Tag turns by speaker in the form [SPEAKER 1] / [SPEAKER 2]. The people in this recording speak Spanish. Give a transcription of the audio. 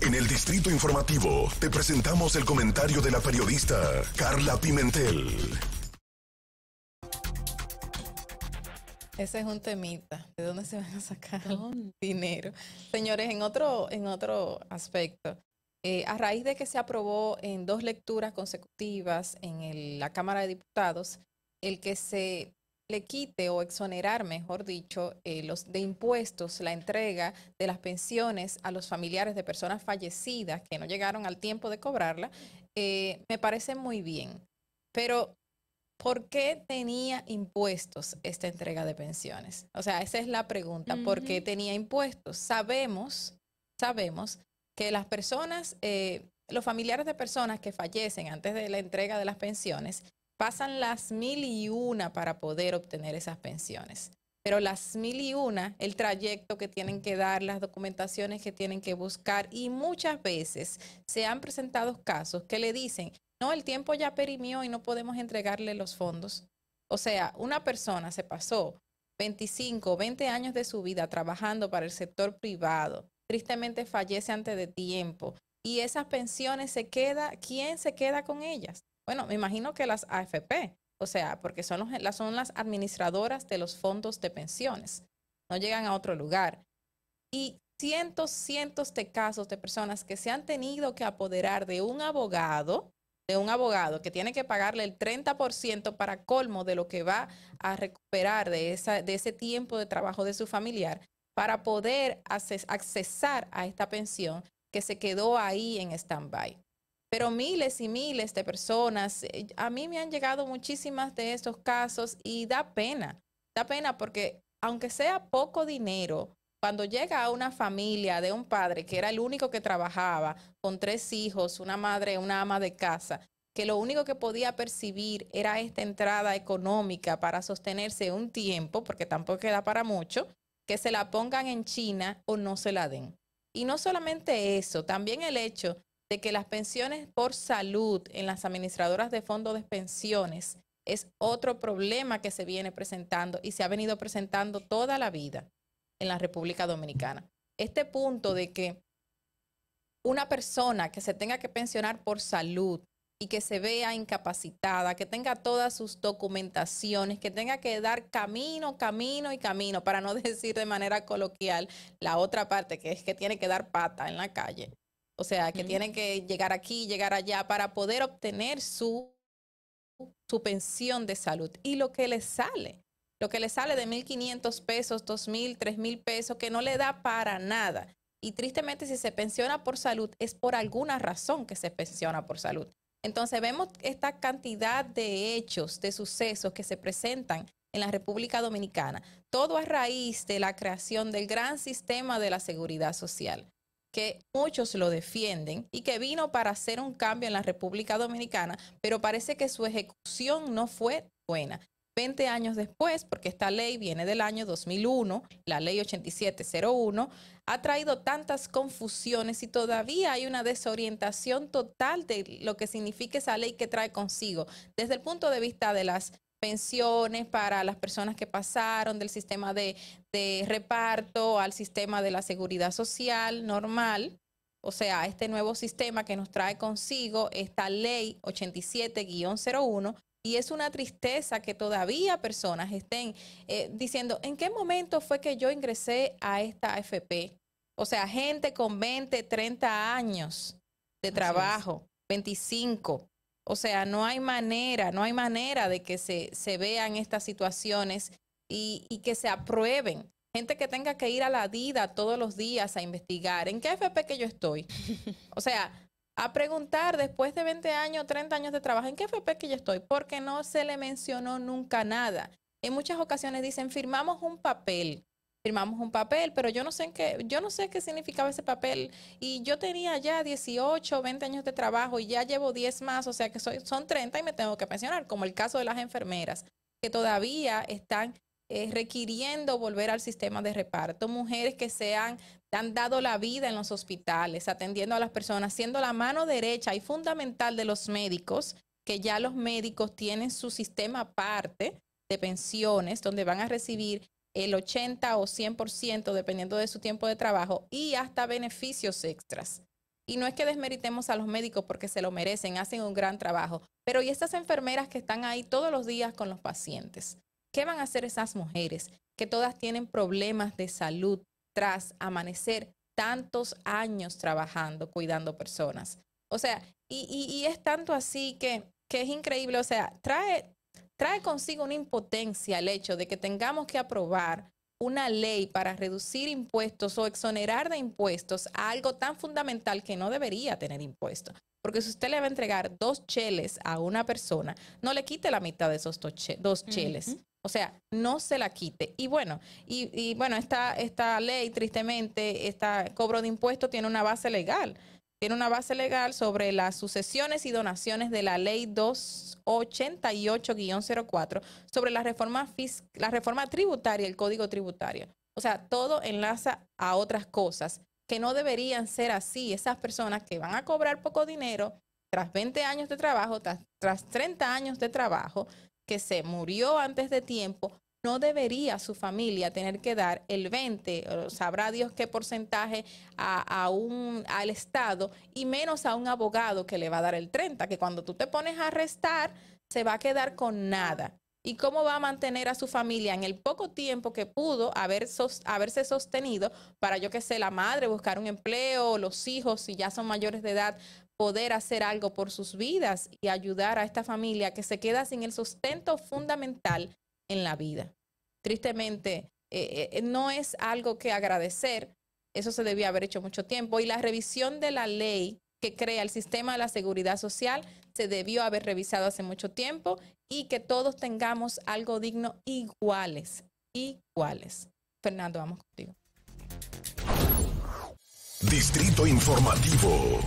[SPEAKER 1] En el Distrito Informativo te presentamos el comentario de la periodista Carla Pimentel. Ese es un temita. ¿De dónde se van a sacar ¿Dónde? dinero? Señores, en otro, en otro aspecto, eh, a raíz de que se aprobó en dos lecturas consecutivas en la Cámara de Diputados, el que se le quite o exonerar, mejor dicho, eh, los de impuestos, la entrega de las pensiones a los familiares de personas fallecidas que no llegaron al tiempo de cobrarla, eh, me parece muy bien. Pero, ¿por qué tenía impuestos esta entrega de pensiones? O sea, esa es la pregunta. ¿Por qué tenía impuestos? Sabemos, sabemos que las personas, eh, los familiares de personas que fallecen antes de la entrega de las pensiones, pasan las mil y una para poder obtener esas pensiones. Pero las mil y una, el trayecto que tienen que dar, las documentaciones que tienen que buscar y muchas veces se han presentado casos que le dicen, no, el tiempo ya perimió y no podemos entregarle los fondos. O sea, una persona se pasó 25, 20 años de su vida trabajando para el sector privado, tristemente fallece antes de tiempo, y esas pensiones se queda, ¿quién se queda con ellas? Bueno, me imagino que las AFP, o sea, porque son, las, son las administradoras de los fondos de pensiones, no llegan a otro lugar. Y cientos, cientos de casos de personas que se han tenido que apoderar de un abogado, de un abogado que tiene que pagarle el 30% para colmo de lo que va a recuperar de, esa, de ese tiempo de trabajo de su familiar para poder acceder accesar a esta pensión que se quedó ahí en stand-by. Pero miles y miles de personas, eh, a mí me han llegado muchísimas de estos casos y da pena, da pena porque aunque sea poco dinero, cuando llega a una familia de un padre que era el único que trabajaba, con tres hijos, una madre, una ama de casa, que lo único que podía percibir era esta entrada económica para sostenerse un tiempo, porque tampoco queda para mucho, que se la pongan en China o no se la den. Y no solamente eso, también el hecho de que las pensiones por salud en las administradoras de fondos de pensiones es otro problema que se viene presentando y se ha venido presentando toda la vida en la República Dominicana. Este punto de que una persona que se tenga que pensionar por salud y que se vea incapacitada, que tenga todas sus documentaciones, que tenga que dar camino, camino y camino, para no decir de manera coloquial la otra parte, que es que tiene que dar pata en la calle. O sea, que tiene que llegar aquí, llegar allá para poder obtener su, su pensión de salud y lo que le sale. Lo que le sale de 1.500 pesos, 2.000, 3.000 pesos, que no le da para nada. Y tristemente, si se pensiona por salud, es por alguna razón que se pensiona por salud. Entonces vemos esta cantidad de hechos, de sucesos que se presentan en la República Dominicana, todo a raíz de la creación del gran sistema de la seguridad social, que muchos lo defienden y que vino para hacer un cambio en la República Dominicana, pero parece que su ejecución no fue buena. 20 años después, porque esta ley viene del año 2001, la ley 8701, ha traído tantas confusiones y todavía hay una desorientación total de lo que significa esa ley que trae consigo, desde el punto de vista de las pensiones para las personas que pasaron del sistema de, reparto al sistema de la seguridad social normal, o sea, este nuevo sistema que nos trae consigo esta ley 87-01 y es una tristeza que todavía personas estén eh, diciendo, ¿en qué momento fue que yo ingresé a esta AFP? O sea, gente con 20, 30 años de trabajo, 25. O sea, no hay manera, no hay manera de que se, vean estas situaciones y, que se aprueben. Gente que tenga que ir a la DIDA todos los días a investigar. ¿En qué AFP que yo estoy? O sea, a preguntar después de 20 años, 30 años de trabajo, ¿en qué FP que yo estoy? Porque no se le mencionó nunca nada. En muchas ocasiones dicen, firmamos un papel, firmamos un papel, pero yo no sé qué, yo no sé qué significaba ese papel. Y yo tenía ya 18, 20 años de trabajo y ya llevo 10 más, o sea que soy, son 30 y me tengo que pensionar, como el caso de las enfermeras, que todavía están eh, requiriendo volver al sistema de reparto, mujeres que se han, han, dado la vida en los hospitales, atendiendo a las personas, siendo la mano derecha y fundamental de los médicos, que ya los médicos tienen su sistema aparte de pensiones, donde van a recibir el 80 o 100%, dependiendo de su tiempo de trabajo, y hasta beneficios extras. Y no es que desmeritemos a los médicos porque se lo merecen, hacen un gran trabajo, pero y estas enfermeras que están ahí todos los días con los pacientes. ¿Qué van a hacer esas mujeres que todas tienen problemas de salud tras amanecer tantos años trabajando, cuidando personas? O sea, y, es tanto así que, que es increíble, o sea, trae, trae consigo una impotencia el hecho de que tengamos que aprobar una ley para reducir impuestos o exonerar de impuestos a algo tan fundamental que no debería tener impuestos. Porque si usted le va a entregar dos cheles a una persona, no le quite la mitad de esos dos, cheles. O sea, no se la quite. Y bueno, y, bueno, esta, esta ley, tristemente, este cobro de impuestos tiene una base legal. Tiene una base legal sobre las sucesiones y donaciones de la ley 288-04 sobre la reforma, la reforma tributaria, el código tributario. O sea, todo enlaza a otras cosas que no deberían ser así. Esas personas que van a cobrar poco dinero tras 20 años de trabajo, tras, tras 30 años de trabajo, que se murió antes de tiempo, no debería su familia tener que dar el 20, sabrá Dios qué porcentaje a, un, al Estado y menos a un abogado que le va a dar el 30, que cuando tú te pones a restar se va a quedar con nada. ¿Y cómo va a mantener a su familia en el poco tiempo que pudo haberse sostenido para, yo que sé, la madre buscar un empleo, los hijos, si ya son mayores de edad, poder hacer algo por sus vidas y ayudar a esta familia que se queda sin el sustento fundamental en la vida. Tristemente, eh, eh, eh, no es algo que agradecer, eso se debía haber hecho mucho tiempo, y la revisión de la ley que crea el sistema de la seguridad social se debió haber revisado hace mucho tiempo y que todos tengamos algo digno iguales, iguales. Fernando, vamos contigo. Distrito Informativo.